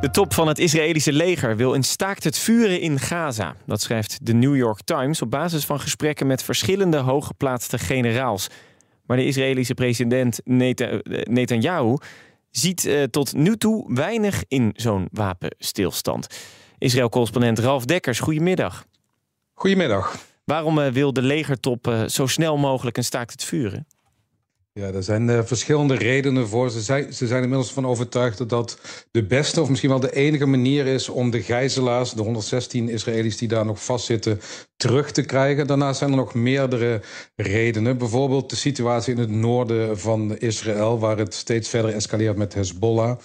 De top van het Israëlische leger wil een staakt het vuren in Gaza. Dat schrijft de New York Times op basis van gesprekken met verschillende hooggeplaatste generaals. Maar de Israëlische president eh, Netanyahu ziet eh, tot nu toe weinig in zo'n wapenstilstand. Israël-correspondent Ralf Dekkers, goedemiddag. Goedemiddag. Waarom eh, wil de legertop zo snel mogelijk een staakt het vuren? Ja, daar zijn eh, verschillende redenen voor. Ze zijn, ze zijn inmiddels van overtuigd dat dat de beste of misschien wel de enige manier is om de gijzelaars, de 116 Israëli's die daar nog vastzitten, terug te krijgen. Daarnaast zijn er nog meerdere redenen. Bijvoorbeeld de situatie in het noorden van Israël, waar het steeds verder escaleert met Hezbollah.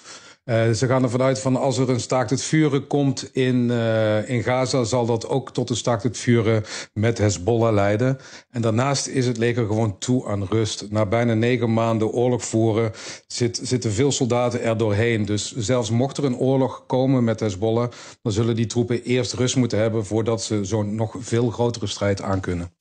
Eh, ze gaan ervan uit van als er een staakt het vuren komt in, eh, in Gaza, zal dat ook tot een staakt het vuren met Hezbollah leiden. En daarnaast is het leger gewoon toe aan rust. Na bijna negen maanden oorlog voeren zit, zitten veel soldaten er doorheen. Dus zelfs mocht er een oorlog komen met Hezbollah, dan zullen die troepen eerst rust moeten hebben voordat ze zo'n nog veel grotere strijd aankunnen.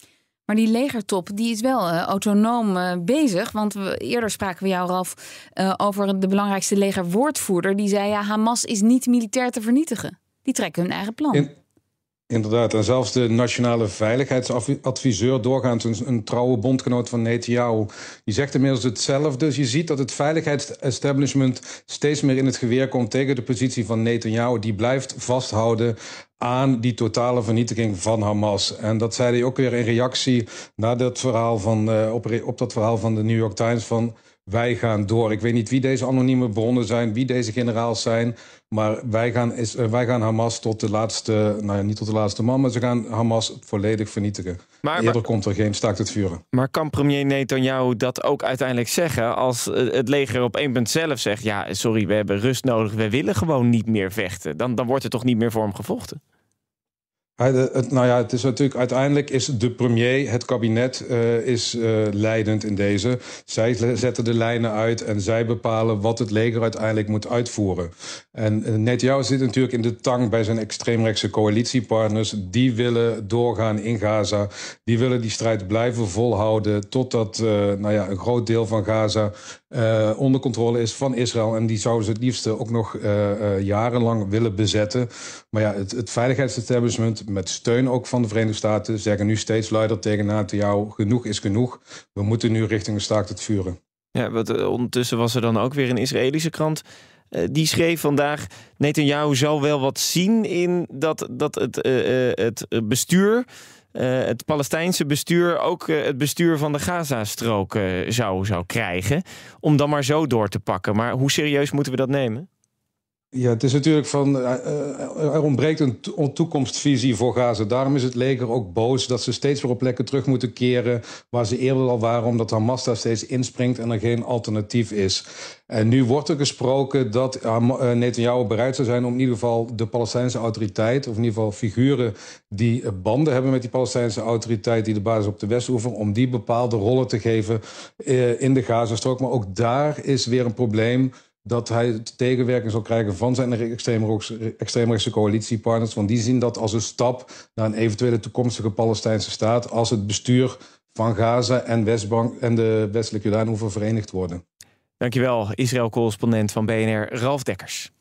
Maar die legertop die is wel eh, autonoom eh, bezig. Want we, eerder spraken we jou, Ralf, eh, over de belangrijkste legerwoordvoerder. Die zei: ja, Hamas is niet militair te vernietigen. Die trekken hun eigen plan. In, inderdaad, en zelfs de nationale veiligheidsadviseur, doorgaans een, een trouwe bondgenoot van Netanyahu, die zegt inmiddels hetzelfde. Dus je ziet dat het veiligheidsestablishment steeds meer in het geweer komt tegen de positie van Netanyahu. Die blijft vasthouden aan die totale vernietiging van Hamas. En dat zei hij ook weer in reactie naar dat verhaal van, eh, op, op dat verhaal van de New York Times van wij gaan door. Ik weet niet wie deze anonieme bronnen zijn, wie deze generaals zijn. Maar wij gaan, eh, wij gaan Hamas tot de laatste, nou ja, niet tot de laatste man, maar ze gaan Hamas volledig vernietigen. Maar, Eerder komt er geen staakt het vuren. Maar kan premier Netanyahu dat ook uiteindelijk zeggen als het leger op één punt zelf zegt: ja, sorry, we hebben rust nodig, we willen gewoon niet meer vechten? Dan, dan wordt er toch niet meer voor hem gevochten? nou ja, het is natuurlijk uiteindelijk is de premier, het kabinet, eh, is eh, leidend in deze. Zij zetten de lijnen uit en zij bepalen wat het leger uiteindelijk moet uitvoeren. En eh, net jou zit natuurlijk in de tang bij zijn extreemrechtse coalitiepartners. Die willen doorgaan in Gaza. Die willen die strijd blijven volhouden totdat nou ja, een groot deel van Gaza eh, onder controle is van Israël. En die zouden ze het liefste ook nog eh, eh, jarenlang willen bezetten. Maar ja, het, het veiligheidsestablishment, met steun ook van de Verenigde Staten, zeggen nu steeds luider tegen Netanyahu: genoeg is genoeg. We moeten nu richting een staakt het vuren. Ja, wat, ondertussen was er dan ook weer een Israëlische krant die schreef vandaag: Netanyahu zou wel wat zien in dat, dat het, het bestuur eh, het Palestijnse bestuur ook eh, het bestuur van de Gazastrook eh, zou, zou krijgen. Om dan maar zo door te pakken. Maar hoe serieus moeten we dat nemen? Ja, het is natuurlijk van. Eh, eh, er ontbreekt een, toekomstvisie voor Gaza. Daarom is het leger ook boos dat ze steeds weer op plekken terug moeten keren. waar ze eerder al waren, omdat Hamas daar steeds inspringt en er geen alternatief is. En nu wordt er gesproken dat eh, Netanyahu bereid zou zijn om in ieder geval de Palestijnse autoriteit, of in ieder geval figuren die banden hebben met die Palestijnse autoriteit, die de basis op de Westoever, om die bepaalde rollen te geven in de Gazastrook. Maar ook daar is weer een probleem dat hij tegenwerking zal krijgen van zijn extreemrechtse coalitiepartners. Want die zien dat als een stap naar een eventuele toekomstige Palestijnse staat. als het bestuur van Gaza en, Westbank en de westelijke Jordaanhoeven verenigd worden. Dankjewel, Israël-correspondent van BNR Ralf Dekkers.